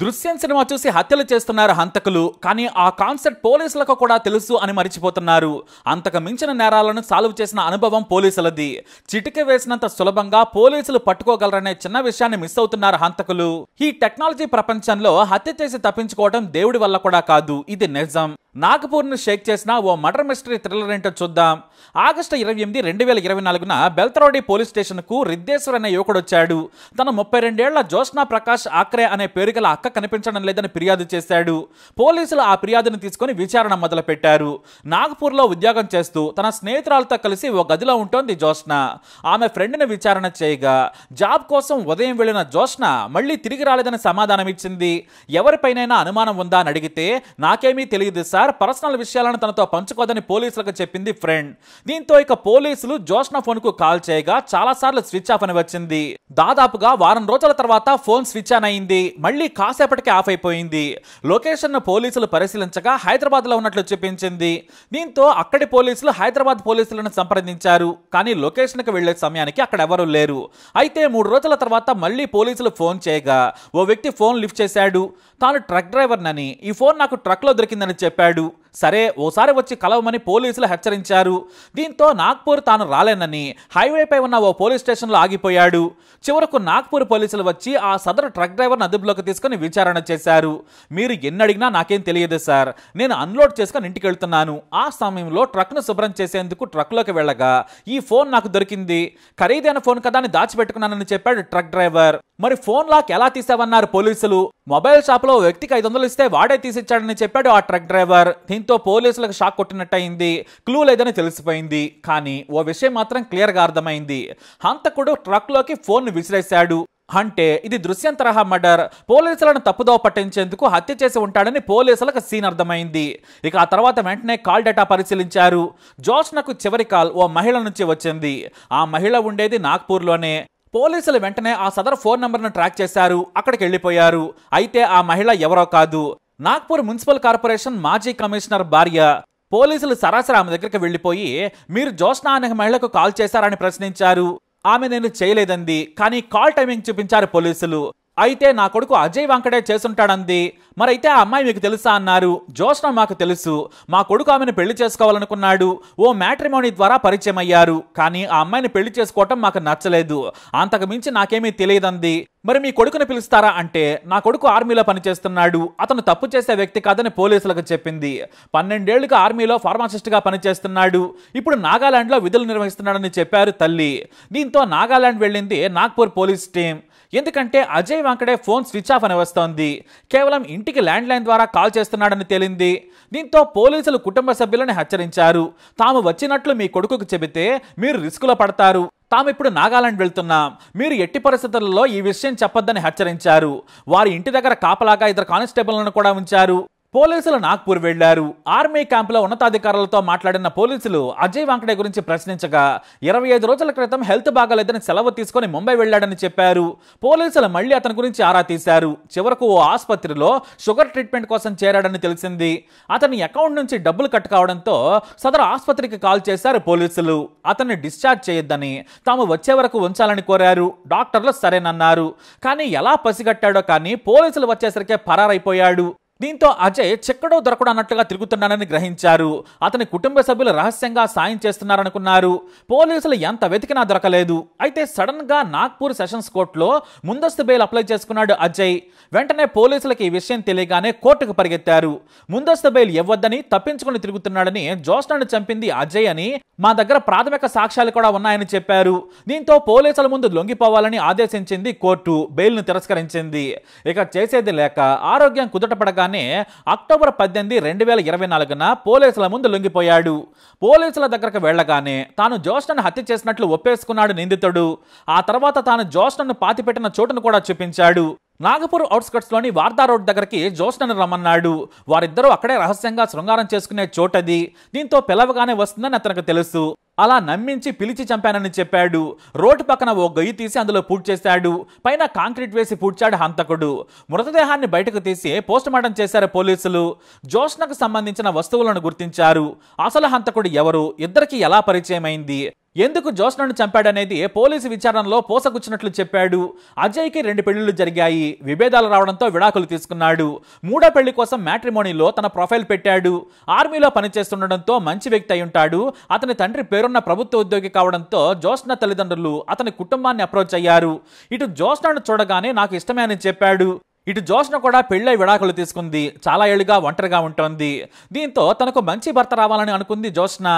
దృశ్యం సినిమా చూసి హత్యలు చేస్తున్నారు హంతకులు కానీ ఆ కాన్సెప్ట్ పోలీసులకు కూడా తెలుసు అని మరిచిపోతున్నారు అంతకు మించిన నేరాలను సాల్వ్ చేసిన అనుభవం పోలీసులది చిటిక వేసినంత సులభంగా పోలీసులు పట్టుకోగలరనే చిన్న విషయాన్ని మిస్ అవుతున్నారు హంతకులు ఈ టెక్నాలజీ ప్రపంచంలో హత్య చేసి తప్పించుకోవడం దేవుడి వల్ల కూడా కాదు ఇది నిజం నాగపూర్ను షేక్ చేసిన ఓ మర్డర్ మిస్టరీ థ్రిల్లర్ ఏంటో చూద్దాం ఆగస్టు ఇరవై ఎనిమిది రెండు వేల ఇరవై నాలుగున బెల్తరోడి పోలీస్ స్టేషన్కు రిద్దేశ్వర్ అనే యువకుడు వచ్చాడు తన ముప్పై రెండేళ్ల జ్యోత్స్నా ప్రకాష్ ఆక్రే అనే పేరు గల అక్క కనిపించడం లేదని ఫిర్యాదు చేశాడు పోలీసులు ఆ ఫిర్యాదును తీసుకుని విచారణ మొదలుపెట్టారు నాగపూర్లో ఉద్యోగం చేస్తూ తన స్నేహితురాలతో కలిసి ఓ గదిలో ఉంటోంది జ్యోత్స్న ఆమె ఫ్రెండ్ని విచారణ చేయగా జాబ్ కోసం ఉదయం వెళ్ళిన జ్యోత్స్న మళ్ళీ తిరిగి రాలేదని సమాధానం ఇచ్చింది ఎవరిపైనైనా అనుమానం ఉందా అని అడిగితే నాకేమీ తెలియదు సార్ సార్ పర్సనల్ విషయాలను తనతో పంచుకోదని పోలీసులకు చెప్పింది ఫ్రెండ్ దీంతో ఇక పోలీసులు జోష్న కు కాల్ చేయగా చాలాసార్లు స్విచ్ ఆఫ్ అని వచ్చింది దాదాపుగా వారం రోజుల తర్వాత ఫోన్ స్విచ్ ఆన్ అయింది మళ్ళీ కాసేపటికి ఆఫ్ అయిపోయింది లొకేషన్ ను పోలీసులు పరిశీలించగా హైదరాబాద్ లో ఉన్నట్లు చూపించింది దీంతో అక్కడి పోలీసులు హైదరాబాద్ పోలీసులను సంప్రదించారు కానీ లొకేషన్ కి వెళ్లే సమయానికి అక్కడ ఎవరూ లేరు అయితే మూడు రోజుల తర్వాత మళ్ళీ పోలీసులు ఫోన్ చేయగా ఓ వ్యక్తి ఫోన్ లిఫ్ట్ చేశాడు తాను ట్రక్ డ్రైవర్నని ఈ ఫోన్ నాకు లో దొరికిందని చెప్పాడు ఉన్నాడు సరే ఓసారి వచ్చి కలవమని పోలీసులు హెచ్చరించారు దీంతో నాగ్పూర్ తాను రాలేనని హైవేపై ఉన్న ఓ పోలీస్ స్టేషన్లో ఆగిపోయాడు చివరకు నాగ్పూర్ పోలీసులు వచ్చి ఆ సదరు ట్రక్ డ్రైవర్ను అదుపులోకి తీసుకుని విచారణ చేశారు మీరు ఎన్ని అడిగినా నాకేం తెలియదు సార్ నేను అన్లోడ్ చేసుకుని ఇంటికి వెళ్తున్నాను ఆ సమయంలో ట్రక్ను శుభ్రం చేసేందుకు ట్రక్లోకి వెళ్ళగా ఈ ఫోన్ నాకు దొరికింది ఖరీదైన ఫోన్ కదా అని దాచిపెట్టుకున్నానని చెప్పాడు ట్రక్ డ్రైవర్ మరి ఫోన్ లాక్ ఎలా తీసావన్నారు పోలీసులు మొబైల్ షాప్లో వ్యక్తికి ఐదు వందలు ఇస్తే వాడే తీసిచ్చాడని చెప్పాడు ఆ ట్రక్ డ్రైవర్ దీంతో పోలీసులకు షాక్ కొట్టినట్టయింది క్లూ లేదని తెలిసిపోయింది కానీ ఓ విషయం మాత్రం క్లియర్గా అర్థమైంది హంతకుడు ట్రక్లోకి ఫోన్ను విసిరేశాడు అంటే ఇది దృశ్యం తరహా మర్డర్ పోలీసులను తప్పుదోవ పట్టించేందుకు హత్య చేసి ఉంటాడని పోలీసులకు సీన్ అర్థమైంది ఇక ఆ తర్వాత వెంటనే కాల్ డేటా పరిశీలించారు జోష్నకు చివరి కాల్ ఓ మహిళ నుంచి వచ్చింది ఆ మహిళ ఉండేది నాగ్పూర్లోనే పోలీసులు వెంటనే ఆ సదర్ ఫోన్ నంబర్ను ట్రాక్ చేశారు అక్కడికి వెళ్ళిపోయారు అయితే ఆ మహిళ ఎవరో కాదు నాగ్పూర్ మున్సిపల్ కార్పొరేషన్ మాజీ కమిషనర్ భార్య పోలీసులు సరాసరి ఆమె దగ్గరికి వెళ్లిపోయి మీరు జోష్నా అనే మహిళకు కాల్ చేశారని ప్రశ్నించారు ఆమె నేను చేయలేదంది కానీ కాల్ టైమింగ్ చూపించారు పోలీసులు అయితే నా కొడుకు అజయ్ వెంకటే చేస్తుంటాడంది మరైతే ఆ అమ్మాయి మీకు తెలుసా అన్నారు జోష్న మాకు తెలుసు మా కొడుకు ఆమెను పెళ్లి చేసుకోవాలనుకున్నాడు ఓ మ్యాట్రిమోనీ ద్వారా పరిచయం అయ్యారు కానీ ఆ అమ్మాయిని పెళ్లి చేసుకోవటం మాకు నచ్చలేదు అంతకు మించి నాకేమీ తెలియదంది మరి మీ కొడుకుని పిలుస్తారా అంటే నా కొడుకు ఆర్మీలో పనిచేస్తున్నాడు అతను తప్పు చేసే వ్యక్తి కాదని పోలీసులకు చెప్పింది పన్నెండేళ్లుగా ఆర్మీలో ఫార్మాసిస్ట్గా పనిచేస్తున్నాడు ఇప్పుడు నాగాలాండ్లో విధులు నిర్వహిస్తున్నాడని చెప్పారు తల్లి దీంతో నాగాలాండ్ వెళ్ళింది నాగ్పూర్ పోలీస్ టీం ఎందుకంటే అజయ్ వెంకటే ఫోన్ స్విచ్ ఆఫ్ అని వస్తోంది కేవలం ఇంటికి ల్యాండ్ లైన్ ద్వారా కాల్ చేస్తున్నాడని తేలింది దీంతో పోలీసులు కుటుంబ సభ్యులను హెచ్చరించారు తాము వచ్చినట్లు మీ కొడుకుకు చెబితే మీరు రిస్కులో పడతారు తామిప్పుడు నాగాలాండ్ వెళ్తున్నాం మీరు ఎట్టి పరిస్థితుల్లో ఈ విషయం చెప్పొద్దని హెచ్చరించారు వారి ఇంటి దగ్గర కాపలాగా ఇద్దరు కానిస్టేబుల్లను కూడా ఉంచారు పోలీసులు నాగ్పూర్ వెళ్లారు ఆర్మీ క్యాంపులో ఉన్నతాధికారులతో మాట్లాడిన పోలీసులు అజయ్ వాంకడే గురించి ప్రశ్నించగా ఇరవై ఐదు రోజుల క్రితం హెల్త్ బాగాలేదని సెలవు తీసుకుని ముంబై వెళ్లాడని చెప్పారు పోలీసులు మళ్లీ అతని గురించి ఆరా తీశారు చివరకు ఓ ఆసుపత్రిలో షుగర్ ట్రీట్మెంట్ కోసం చేరాడని తెలిసింది అతని అకౌంట్ నుంచి డబ్బులు కట్ కావడంతో సదరు ఆసుపత్రికి కాల్ చేశారు పోలీసులు అతన్ని డిశ్చార్జ్ చేయొద్దని తాము వచ్చే వరకు ఉంచాలని కోరారు డాక్టర్లు సరేనన్నారు కానీ ఎలా పసిగట్టాడో కానీ పోలీసులు వచ్చేసరికే పరారైపోయాడు దీంతో అజయ్ చెక్కడో దొరకడం అన్నట్టుగా తిరుగుతున్నానని గ్రహించారు అతని కుటుంబ సభ్యులు రహస్యంగా సాయం చేస్తున్నారనుకున్నారు పోలీసులు ఎంత వెతికినా దొరకలేదు అయితే సడన్ గా నాగ్పూర్ సెషన్స్ కోర్టులో ముందస్తు బెయిల్ అప్లై చేసుకున్నాడు అజయ్ వెంటనే పోలీసులకు ఈ విషయం తెలియగానే కోర్టుకు పరిగెత్తారు ముందస్తు బెయిల్ ఇవ్వద్దని తప్పించుకుని తిరుగుతున్నాడని జోస్నాను చంపింది అజయ్ అని మా దగ్గర ప్రాథమిక సాక్ష్యాలు కూడా ఉన్నాయని చెప్పారు దీంతో పోలీసుల ముందు లొంగిపోవాలని ఆదేశించింది కోర్టు బెయిల్ను తిరస్కరించింది ఇక చేసేది లేక ఆరోగ్యం కుదుటపడగానే కాగానే అక్టోబర్ పద్దెనిమిది రెండు వేల ఇరవై నాలుగున పోలీసుల ముందు లొంగిపోయాడు పోలీసుల దగ్గరకు వెళ్లగానే తాను జోస్టన్ హత్య చేసినట్లు ఒప్పేసుకున్నాడు నిందితుడు ఆ తర్వాత తాను జోస్టన్ను పాతిపెట్టిన చోటును కూడా చూపించాడు నాగపూర్ లోని వార్దా రోడ్ దగ్గరికి జోస్టన్ రమ్మన్నాడు వారిద్దరూ అక్కడే రహస్యంగా శృంగారం చేసుకునే చోటది దీంతో పిలవగానే వస్తుందని అతనికి తెలుసు అలా నమ్మించి పిలిచి చంపానని చెప్పాడు రోడ్డు పక్కన ఓ గొయ్యి తీసి అందులో పూడ్చేశాడు చేశాడు పైన కాంక్రీట్ వేసి పూడ్చాడు హంతకుడు మృతదేహాన్ని బయటకు తీసి పోస్టుమార్టం చేశారు పోలీసులు జోష్నకు సంబంధించిన వస్తువులను గుర్తించారు అసలు హంతకుడు ఎవరు ఇద్దరికి ఎలా పరిచయమైంది ఎందుకు జోస్నను చంపాడనేది పోలీసు విచారణలో పోసగుచ్చినట్లు చెప్పాడు అజయ్కి రెండు పెళ్లిళ్లు జరిగాయి విభేదాలు రావడంతో విడాకులు తీసుకున్నాడు మూడో పెళ్లి కోసం మ్యాట్రిమోనీలో తన ప్రొఫైల్ పెట్టాడు ఆర్మీలో పనిచేస్తుండడంతో మంచి వ్యక్తి అయి ఉంటాడు అతని తండ్రి పేరున్న ప్రభుత్వ ఉద్యోగి కావడంతో జోస్న తల్లిదండ్రులు అతని కుటుంబాన్ని అప్రోచ్ అయ్యారు ఇటు జోస్నను చూడగానే నాకు ఇష్టమే అని చెప్పాడు ఇటు జోష్న కూడా పెళ్ళై విడాకులు తీసుకుంది చాలా ఏళ్ళుగా ఒంటరిగా ఉంటోంది దీంతో తనకు మంచి భర్త రావాలని అనుకుంది జోష్న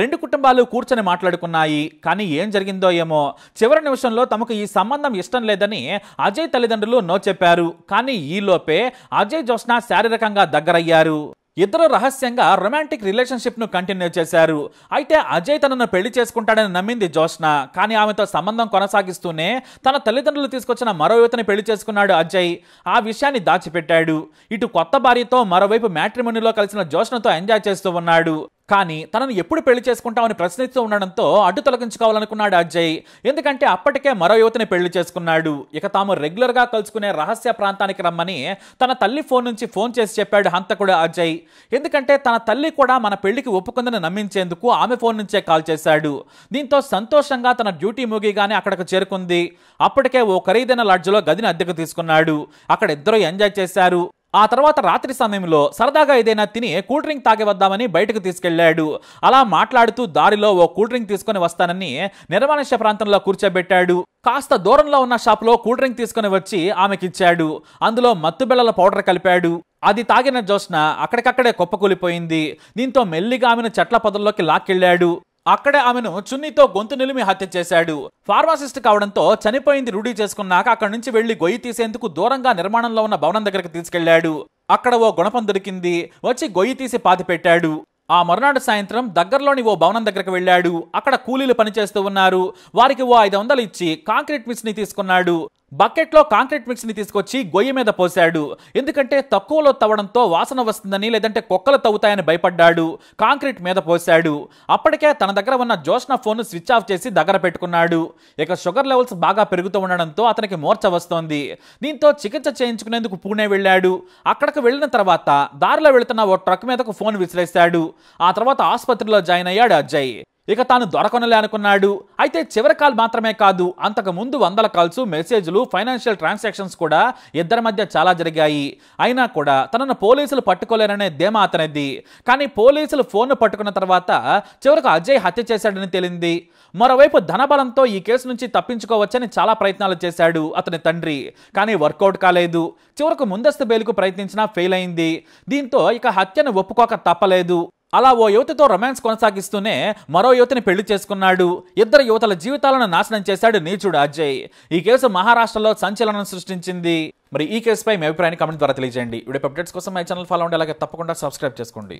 రెండు కుటుంబాలు కూర్చొని మాట్లాడుకున్నాయి కానీ ఏం జరిగిందో ఏమో చివరి నిమిషంలో తమకు ఈ సంబంధం ఇష్టం లేదని అజయ్ తల్లిదండ్రులు నో చెప్పారు కానీ ఈలోపే అజయ్ జోష్న శారీరకంగా దగ్గరయ్యారు ఇద్దరు రహస్యంగా రొమాంటిక్ రిలేషన్షిప్ను కంటిన్యూ చేశారు అయితే అజయ్ తనను పెళ్లి చేసుకుంటాడని నమ్మింది జోష్న కానీ ఆమెతో సంబంధం కొనసాగిస్తూనే తన తల్లిదండ్రులు తీసుకొచ్చిన మరో యువతని పెళ్లి చేసుకున్నాడు అజయ్ ఆ విషయాన్ని దాచిపెట్టాడు ఇటు కొత్త భార్యతో మరోవైపు మ్యాట్రిమోనిలో కలిసిన జోష్నతో ఎంజాయ్ చేస్తూ ఉన్నాడు కానీ తనను ఎప్పుడు పెళ్లి చేసుకుంటామని ప్రశ్నిస్తూ ఉండడంతో అడ్డు తొలగించుకోవాలనుకున్నాడు అజయ్ ఎందుకంటే అప్పటికే మరో యువతిని పెళ్లి చేసుకున్నాడు ఇక తాము రెగ్యులర్గా కలుసుకునే రహస్య ప్రాంతానికి రమ్మని తన తల్లి ఫోన్ నుంచి ఫోన్ చేసి చెప్పాడు హంతకుడు అజయ్ ఎందుకంటే తన తల్లి కూడా మన పెళ్లికి ఒప్పుకుందని నమ్మించేందుకు ఆమె ఫోన్ నుంచే కాల్ చేశాడు దీంతో సంతోషంగా తన డ్యూటీ ముగిగానే అక్కడికి చేరుకుంది అప్పటికే ఓ ఖరీదైన లాడ్జ్లో గదిని అద్దెకు తీసుకున్నాడు అక్కడ ఇద్దరు ఎంజాయ్ చేశారు ఆ తర్వాత రాత్రి సమయంలో సరదాగా ఏదైనా తిని కూల్ డ్రింక్ తాగే వద్దామని బయటకు తీసుకెళ్లాడు అలా మాట్లాడుతూ దారిలో ఓ కూల్ డ్రింక్ తీసుకుని వస్తానని నిర్మానుష్య ప్రాంతంలో కూర్చోబెట్టాడు కాస్త దూరంలో ఉన్న షాప్లో కూల్ డ్రింక్ తీసుకుని వచ్చి ఆమెకిచ్చాడు అందులో మత్తుబిళ్ళల పౌడర్ కలిపాడు అది తాగిన జోష్న అక్కడికక్కడే కుప్పకూలిపోయింది దీంతో మెల్లిగా ఆమెను చెట్ల పొదల్లోకి లాక్కెళ్లాడు అక్కడే ఆమెను చున్నీతో గొంతు నిలిమి హత్య చేశాడు ఫార్మాసిస్ట్ కావడంతో చనిపోయింది రూఢీ చేసుకున్నాక అక్కడి నుంచి వెళ్లి గొయ్యి తీసేందుకు దూరంగా నిర్మాణంలో ఉన్న భవనం దగ్గరకు తీసుకెళ్లాడు అక్కడ ఓ గుణపం దొరికింది వచ్చి గొయ్యి తీసి పాతిపెట్టాడు ఆ మరునాడు సాయంత్రం దగ్గరలోని ఓ భవనం దగ్గరకు వెళ్ళాడు అక్కడ కూలీలు పనిచేస్తూ ఉన్నారు వారికి ఓ ఐదు వందలు ఇచ్చి కాంక్రీట్ మిస్ని తీసుకున్నాడు బకెట్లో కాంక్రీట్ మిక్స్ని తీసుకొచ్చి గొయ్యి మీద పోశాడు ఎందుకంటే తక్కువలో తవ్వడంతో వాసన వస్తుందని లేదంటే కుక్కలు తవ్వుతాయని భయపడ్డాడు కాంక్రీట్ మీద పోశాడు అప్పటికే తన దగ్గర ఉన్న జోష్న ఫోన్ను స్విచ్ ఆఫ్ చేసి దగ్గర పెట్టుకున్నాడు ఇక షుగర్ లెవెల్స్ బాగా పెరుగుతూ ఉండడంతో అతనికి మోర్చ వస్తోంది దీంతో చికిత్స చేయించుకునేందుకు పూణే వెళ్ళాడు అక్కడికి వెళ్ళిన తర్వాత దారిలో వెళుతున్న ఓ ట్రక్ మీదకు ఫోన్ విసిరేశాడు ఆ తర్వాత ఆసుపత్రిలో జాయిన్ అయ్యాడు అజయ్ ఇక తాను దొరకనలే అనుకున్నాడు అయితే చివరి కాల్ మాత్రమే కాదు అంతకుముందు వందల కాల్స్ మెసేజ్లు ఫైనాన్షియల్ ట్రాన్సాక్షన్స్ కూడా ఇద్దరి మధ్య చాలా జరిగాయి అయినా కూడా తనను పోలీసులు పట్టుకోలేరనే ధీమా అతనిది కానీ పోలీసులు ఫోన్ను పట్టుకున్న తర్వాత చివరకు అజయ్ హత్య చేశాడని తేలింది మరోవైపు ధనబలంతో ఈ కేసు నుంచి తప్పించుకోవచ్చని చాలా ప్రయత్నాలు చేశాడు అతని తండ్రి కానీ వర్కౌట్ కాలేదు చివరకు ముందస్తు బెయిల్కు ప్రయత్నించినా ఫెయిల్ అయింది దీంతో ఇక హత్యను ఒప్పుకోక తప్పలేదు అలా ఓ యువతితో రొమాన్స్ కొనసాగిస్తూనే మరో యువతిని పెళ్లి చేసుకున్నాడు ఇద్దరు యువతల జీవితాలను నాశనం చేశాడు నీచుడు అజయ్ ఈ కేసు మహారాష్ట్రలో సంచలనం సృష్టించింది మరి ఈ కేసుపై మీ అభిప్రాయాన్ని కమెంట్ ద్వారా తెలియజేయండి వీడియో అప్డేట్స్ కోసం మై ఛానల్ ఫాలో అలాగే తప్పకుండా సబ్స్క్రైబ్ చేసుకోండి